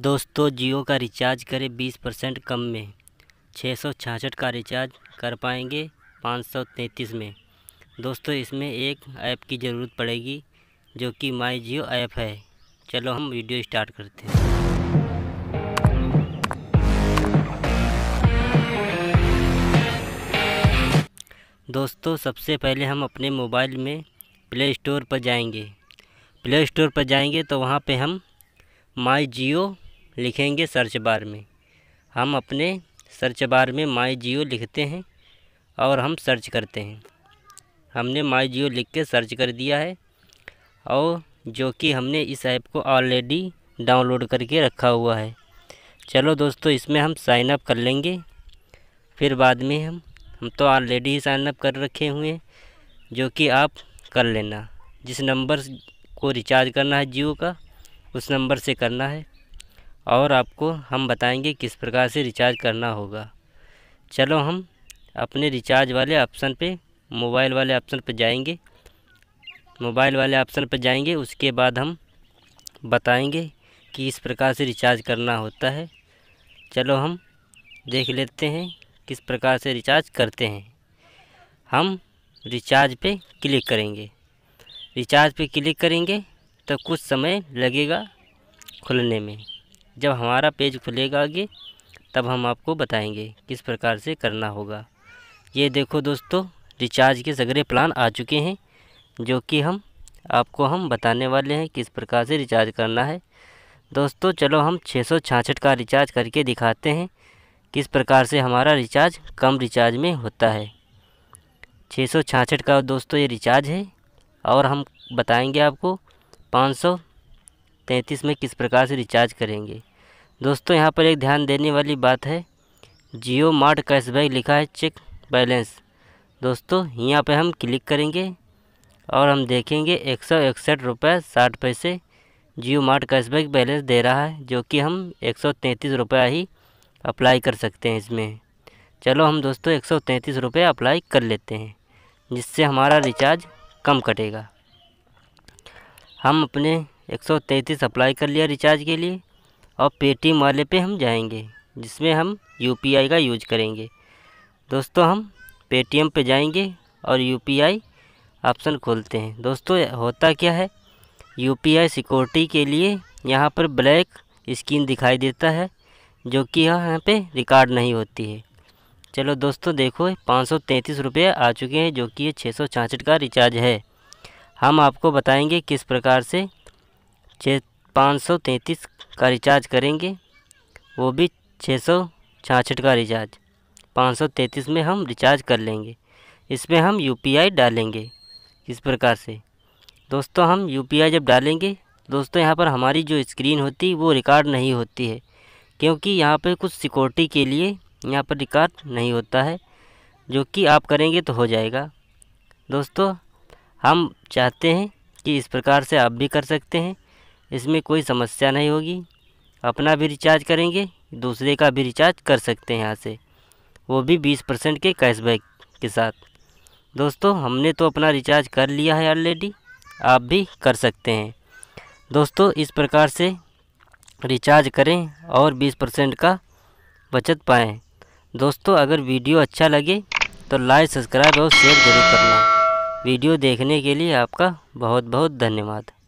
दोस्तों जियो का रिचार्ज करें बीस परसेंट कम में छः सौ छाछठ का रिचार्ज कर पाएंगे पाँच सौ तैंतीस में दोस्तों इसमें एक ऐप की ज़रूरत पड़ेगी जो कि माई जियो ऐप है चलो हम वीडियो स्टार्ट करते हैं दोस्तों सबसे पहले हम अपने मोबाइल में प्ले स्टोर पर जाएंगे प्ले स्टोर पर जाएंगे तो वहाँ पे हम माई जियो लिखेंगे सर्च बार में हम अपने सर्च बार में माई जियो लिखते हैं और हम सर्च करते हैं हमने माई जियो लिख के सर्च कर दिया है और जो कि हमने इस ऐप को ऑलरेडी डाउनलोड करके रखा हुआ है चलो दोस्तों इसमें हम साइन अप कर लेंगे फिर बाद में हम हम तो ऑलरेडी ही साइन अप कर रखे हुए हैं जो कि आप कर लेना जिस नंबर को रिचार्ज करना है जियो का उस नंबर से करना है और आपको हम बताएंगे किस प्रकार से रिचार्ज करना होगा चलो हम अपने रिचार्ज वाले ऑप्शन पे मोबाइल वाले ऑप्शन पर जाएंगे मोबाइल वाले ऑप्शन पर जाएंगे उसके बाद हम बताएंगे कि इस प्रकार से रिचार्ज करना होता है चलो हम देख लेते हैं किस प्रकार से रिचार्ज करते हैं हम रिचार्ज पे क्लिक करेंगे रिचार्ज पे क्लिक करेंगे तो कुछ समय लगेगा खुलने में जब हमारा पेज खुलेगा आगे तब हम आपको बताएंगे किस प्रकार से करना होगा ये देखो दोस्तों रिचार्ज के सगरे प्लान आ चुके हैं जो कि हम आपको हम बताने वाले हैं किस प्रकार से रिचार्ज करना है दोस्तों चलो हम छः का रिचार्ज करके दिखाते हैं किस प्रकार से हमारा रिचार्ज कम रिचार्ज में होता है छः का दोस्तों ये रिचार्ज है और हम बताएंगे आपको पाँच तैंतीस में किस प्रकार से रिचार्ज करेंगे दोस्तों यहाँ पर एक ध्यान देने वाली बात है जियो मार्ट कैशबैक लिखा है चेक बैलेंस दोस्तों यहाँ पर हम क्लिक करेंगे और हम देखेंगे एक सौ इकसठ रुपये साठ पैसे जियो मार्ट कैशबैक बैलेंस दे रहा है जो कि हम एक सौ तैंतीस रुपये ही अप्लाई कर सकते हैं इसमें चलो हम दोस्तों एक सौ तैंतीस रुपये अप्लाई कर लेते हैं जिससे हमारा रिचार्ज कम कटेगा हम अपने एक सौ तैंतीस अप्लाई कर लिया रिचार्ज के लिए और पेटीएम वाले पे हम जाएंगे जिसमें हम यूपीआई का यूज करेंगे दोस्तों हम पेटीएम पे जाएंगे और यूपीआई ऑप्शन खोलते हैं दोस्तों होता क्या है यूपीआई सिक्योरिटी के लिए यहाँ पर ब्लैक स्क्रीन दिखाई देता है जो कि यहाँ पे रिकॉर्ड नहीं होती है चलो दोस्तों देखो पाँच सौ तैंतीस रुपये आ चुके हैं जो कि ये छः सौ छाछठ का रिचार्ज है हम आपको बताएंगे किस प्रकार से छः पाँच सौ तैंतीस का रिचार्ज करेंगे वो भी छः सौ छाछठ का रिचार्ज पाँच सौ तैंतीस में हम रिचार्ज कर लेंगे इसमें हम आई डालेंगे इस प्रकार से दोस्तों हम आई जब डालेंगे दोस्तों यहाँ पर हमारी जो स्क्रीन होती है वो रिकॉर्ड नहीं होती है क्योंकि यहाँ पर कुछ सिक्योरिटी के लिए यहाँ पर रिकॉर्ड नहीं होता है जो कि आप करेंगे तो हो जाएगा दोस्तों हम चाहते हैं कि इस प्रकार से आप भी कर सकते हैं इसमें कोई समस्या नहीं होगी अपना भी रिचार्ज करेंगे दूसरे का भी रिचार्ज कर सकते हैं यहाँ से वो भी बीस परसेंट के कैशबैक के साथ दोस्तों हमने तो अपना रिचार्ज कर लिया है ऑलरेडी आप भी कर सकते हैं दोस्तों इस प्रकार से रिचार्ज करें और बीस परसेंट का बचत पाएँ दोस्तों अगर वीडियो अच्छा लगे तो लाइक सब्सक्राइब और शेयर जरूर करना वीडियो देखने के लिए आपका बहुत बहुत धन्यवाद